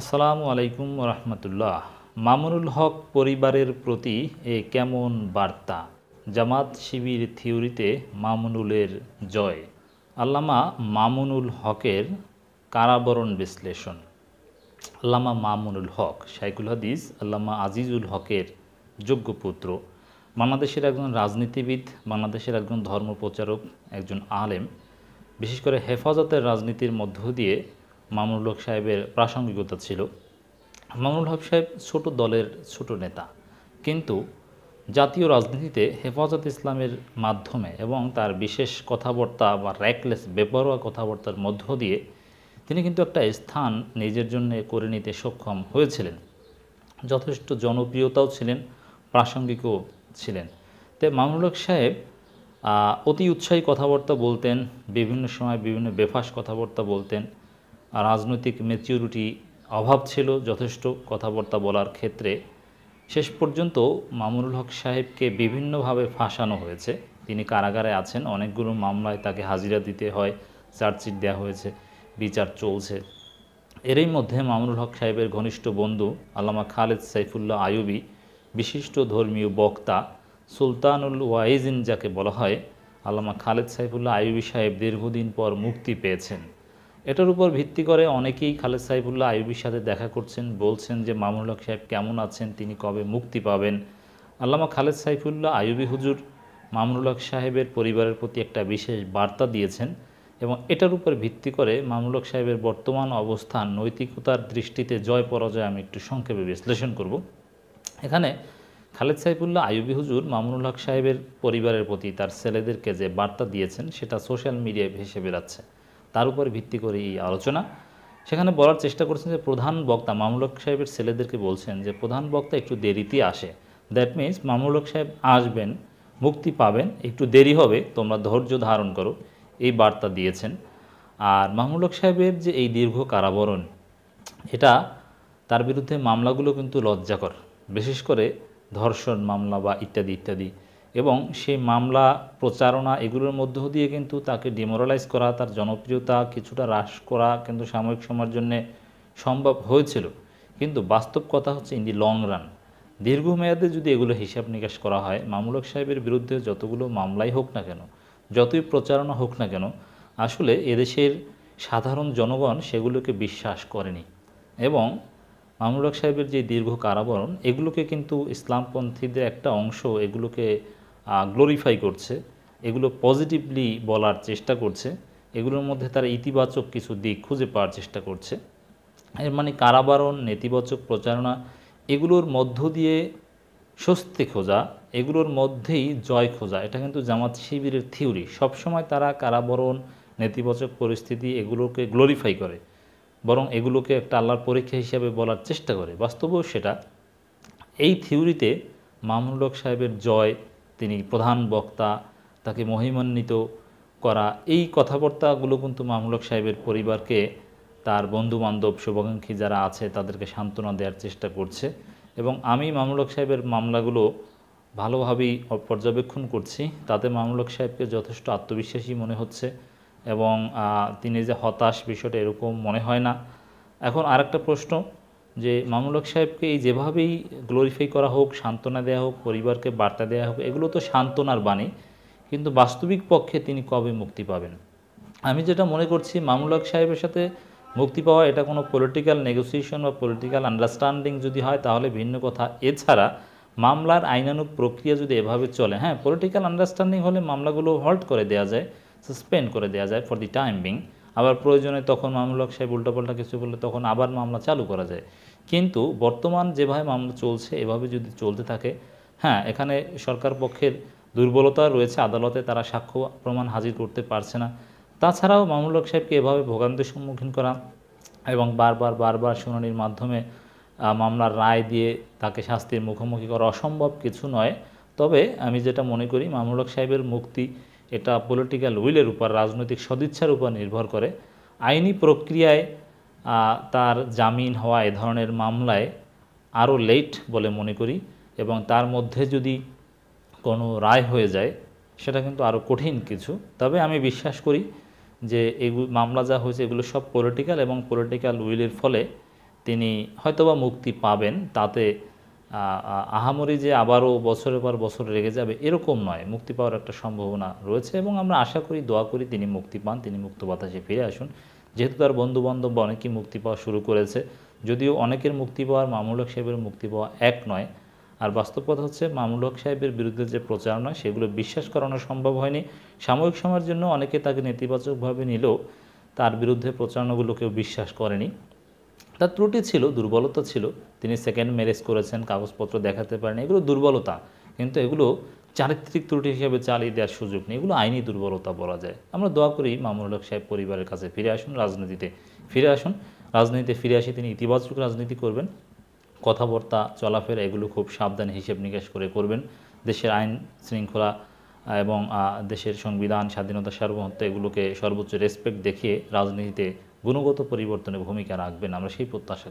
আসসালামু আলাইকুম রহমতুল্লাহ মামুনুল হক পরিবারের প্রতি এ কেমন বার্তা জামাত শিবির থিওরিতে মামুনুলের জয় আল্লামা মামুনুল হকের কারাবরণ বিশ্লেষণ আল্লামা মামুনুল হক শাইকুল হাদিস আল্লামা আজিজুল হকের যোগ্য পুত্র বাংলাদেশের একজন রাজনীতিবিদ বাংলাদেশের একজন ধর্মপ্রচারক একজন আলেম বিশেষ করে হেফাজতের রাজনীতির মধ্য দিয়ে মামুনুল হক সাহেবের প্রাসঙ্গিকতা ছিল মামুনুল হক সাহেব ছোট দলের ছোট নেতা কিন্তু জাতীয় রাজনীতিতে হেফাজত ইসলামের মাধ্যমে এবং তার বিশেষ কথাবার্তা বা র্যাকলেস বেপরোয়া কথাবার্তার মধ্য দিয়ে তিনি কিন্তু একটা স্থান নিজের জন্য করে নিতে সক্ষম হয়েছিলেন যথেষ্ট জনপ্রিয়তাও ছিলেন প্রাসঙ্গিকও ছিলেন তে মামুনুল হক সাহেব অতি উৎসাহী কথাবার্তা বলতেন বিভিন্ন সময় বিভিন্ন বেফাস কথাবার্তা বলতেন রাজনৈতিক ম্যাচিউরিটি অভাব ছিল যথেষ্ট কথাবার্তা বলার ক্ষেত্রে শেষ পর্যন্ত মামুনুল হক সাহেবকে বিভিন্নভাবে ফাঁসানো হয়েছে তিনি কারাগারে আছেন অনেকগুলো মামলায় তাকে হাজিরা দিতে হয় চার্জশিট দেওয়া হয়েছে বিচার চলছে এরই মধ্যে মামুনুল হক সাহেবের ঘনিষ্ঠ বন্ধু আল্লামা খালেদ সাইফুল্লাহ আয়ুবি বিশিষ্ট ধর্মীয় বক্তা সুলতানুল ওয়াইজিন যাকে বলা হয় আল্লামা খালেদ সাইফুল্লাহ আয়ুবি সাহেব দীর্ঘদিন পর মুক্তি পেয়েছেন এটার উপর ভিত্তি করে অনেকেই খালেদ সাহেবুল্লাহ আইবির সাথে দেখা করছেন বলছেন যে মামুনুল হক সাহেব কেমন আছেন তিনি কবে মুক্তি পাবেন আল্লামা খালেদ সাইফুল্লাহ আইবি হুজুর মামুনুল হক সাহেবের পরিবারের প্রতি একটা বিশেষ বার্তা দিয়েছেন এবং এটার উপর ভিত্তি করে মামুল হক সাহেবের বর্তমান অবস্থান নৈতিকতার দৃষ্টিতে জয় পরাজয় আমি একটু সংক্ষেপে বিশ্লেষণ করব এখানে খালেদ সাইফুল্লাহ আইবি হুজুর মামুনুল হক সাহেবের পরিবারের প্রতি তার ছেলেদেরকে যে বার্তা দিয়েছেন সেটা সোশ্যাল মিডিয়ায় ভেসে বেড়াচ্ছে তার উপর ভিত্তি করে এই আলোচনা সেখানে বলার চেষ্টা করছেন যে প্রধান বক্তা মামুলক সাহেবের ছেলেদেরকে বলছেন যে প্রধান বক্তা একটু দেরিতে আসে দ্যাট মিন্স মামুলক সাহেব আসবেন মুক্তি পাবেন একটু দেরি হবে তোমরা ধৈর্য ধারণ করো এই বার্তা দিয়েছেন আর মামুলক সাহেবের যে এই দীর্ঘ কারাবরণ এটা তার বিরুদ্ধে মামলাগুলো কিন্তু লজ্জাকর বিশেষ করে ধর্ষণ মামলা বা ইত্যাদি ইত্যাদি এবং সেই মামলা প্রচারণা এগুলোর মধ্য দিয়ে কিন্তু তাকে ডিমোরালাইজ করা তার জনপ্রিয়তা কিছুটা হ্রাস করা কিন্তু সাময়িক সময়ের জন্য সম্ভব হয়েছিল কিন্তু বাস্তব কথা হচ্ছে ইন দি লং রান দীর্ঘমেয়াদে যদি এগুলো হিসাব নিকাশ করা হয় মামুলক সাহেবের বিরুদ্ধে যতগুলো মামলাই হোক না কেন যতই প্রচারণা হোক না কেন আসলে এদেশের সাধারণ জনগণ সেগুলোকে বিশ্বাস করেনি এবং মামুলক সাহেবের যে দীর্ঘ কারাবরণ এগুলোকে কিন্তু ইসলামপন্থীদের একটা অংশ এগুলোকে গ্লোরিফাই করছে এগুলো পজিটিভলি বলার চেষ্টা করছে এগুলোর মধ্যে তারা ইতিবাচক কিছু দিক খুঁজে পাওয়ার চেষ্টা করছে এর মানে কারাবারণ নেতিবাচক প্রচারণা এগুলোর মধ্য দিয়ে স্বস্তি খোঁজা এগুলোর মধ্যেই জয় খোঁজা এটা কিন্তু জামাত শিবিরের থিওরি সবসময় তারা কারাবরণ নেতিবাচক পরিস্থিতি এগুলোকে গ্লোরিফাই করে বরং এগুলোকে একটা আল্লাহর পরীক্ষা হিসাবে বলার চেষ্টা করে বাস্তবেও সেটা এই থিওরিতে মামুনুল সাহেবের জয় তিনি প্রধান বক্তা তাকে মহিমান্বিত করা এই কথাবার্তাগুলো কিন্তু মামলক সাহেবের পরিবারকে তার বন্ধুবান্ধব শুভাকাঙ্ক্ষী যারা আছে তাদেরকে সান্ত্বনা দেওয়ার চেষ্টা করছে এবং আমি মামলক সাহেবের মামলাগুলো ভালোভাবেই পর্যবেক্ষণ করছি তাতে মামলক সাহেবকে যথেষ্ট আত্মবিশ্বাসী মনে হচ্ছে এবং তিনি যে হতাশ বিষয়টা এরকম মনে হয় না এখন আরেকটা প্রশ্ন যে মামুলক সাহেবকে এই যেভাবেই গ্লোরিফাই করা হোক সান্ত্বনা দেওয়া হোক পরিবারকে বার্তা দেওয়া হোক এগুলো তো সান্ত্বনার বাণী কিন্তু বাস্তবিক পক্ষে তিনি কবে মুক্তি পাবেন আমি যেটা মনে করছি মামুলক সাহেবের সাথে মুক্তি পাওয়া এটা কোনো পলিটিক্যাল নেগোসিয়েশন বা পলিটিক্যাল আন্ডারস্ট্যান্ডিং যদি হয় তাহলে ভিন্ন কথা এছাড়া মামলার আইনানুক প্রক্রিয়া যদি এভাবে চলে হ্যাঁ পলিটিক্যাল আন্ডারস্ট্যান্ডিং হলে মামলাগুলো হল্ট করে দেওয়া যায় সাসপেন্ড করে দেওয়া যায় ফর দি টাইম বিং আবার প্রয়োজনে তখন মামলক সাহেব উল্টাপাল্টা কিছু বললে তখন আবার মামলা চালু করা যায় কিন্তু বর্তমান যেভাবে মামলা চলছে এভাবে যদি চলতে থাকে হ্যাঁ এখানে সরকার পক্ষের দুর্বলতা রয়েছে আদালতে তারা সাক্ষ্য প্রমাণ হাজির করতে পারছে না তাছাড়াও মামুল সাহেবকে এভাবে ভোগান্তির সম্মুখীন করা এবং বারবার বারবার শুনানির মাধ্যমে মামলার রায় দিয়ে তাকে শাস্তির মুখোমুখি করা অসম্ভব কিছু নয় তবে আমি যেটা মনে করি মামুলক সাহেবের মুক্তি এটা পলিটিক্যাল উইলের উপর রাজনৈতিক সদিচ্ছার উপর নির্ভর করে আইনি প্রক্রিয়ায় তার জামিন হওয়া এ ধরনের মামলায় আরও লেট বলে মনে করি এবং তার মধ্যে যদি কোনো রায় হয়ে যায় সেটা কিন্তু আরও কঠিন কিছু তবে আমি বিশ্বাস করি যে এগুলো মামলা যা হয়েছে এগুলো সব পলিটিক্যাল এবং পলিটিক্যাল উইলের ফলে তিনি হয়তোবা মুক্তি পাবেন তাতে আহামরি যে আবারও বছরের পর বছর রেগে যাবে এরকম নয় মুক্তি পাওয়ার একটা সম্ভাবনা রয়েছে এবং আমরা আশা করি দোয়া করি তিনি মুক্তি পান তিনি মুক্ত বাতাসে ফিরে আসুন যেহেতু তার বন্ধুবান্ধব বা অনেকেই মুক্তি পাওয়া শুরু করেছে যদিও অনেকের মুক্তি পাওয়ার মামুলক সাহেবের মুক্তি পাওয়া এক নয় আর বাস্তব কথা হচ্ছে মামুলক সাহেবের বিরুদ্ধে যে প্রচারণা সেগুলো বিশ্বাস করানো সম্ভব হয়নি সাময়িক সময়ের জন্য অনেকে তাকে নেতিবাচকভাবে নিলেও তার বিরুদ্ধে প্রচারণাগুলো কেউ বিশ্বাস করেনি তার ত্রুটি ছিল দুর্বলতা ছিল তিনি সেকেন্ড ম্যারেজ করেছেন কাগজপত্র দেখাতে পারেনি এগুলো দুর্বলতা কিন্তু এগুলো চারিত্রিক ত্রুটি হিসেবে চালিয়ে দেওয়ার সুযোগ নেই এগুলো আইনি দুর্বলতা বলা যায় আমরা দোয়া করি মামুনুল হক সাহেব পরিবারের কাছে ফিরে আসুন রাজনীতিতে ফিরে আসুন রাজনীতিতে ফিরে আসে তিনি ইতিবাচক রাজনীতি করবেন কথাবার্তা চলাফেরা এগুলো খুব সাবধানে হিসেব নিকাশ করে করবেন দেশের আইন শৃঙ্খলা এবং দেশের সংবিধান স্বাধীনতা সার্বভৌমত্ব এগুলোকে সর্বোচ্চ রেসপেক্ট দেখিয়ে রাজনীতিতে গুণগত পরিবর্তনে ভূমিকা রাখবেন আমরা সেই প্রত্যাশা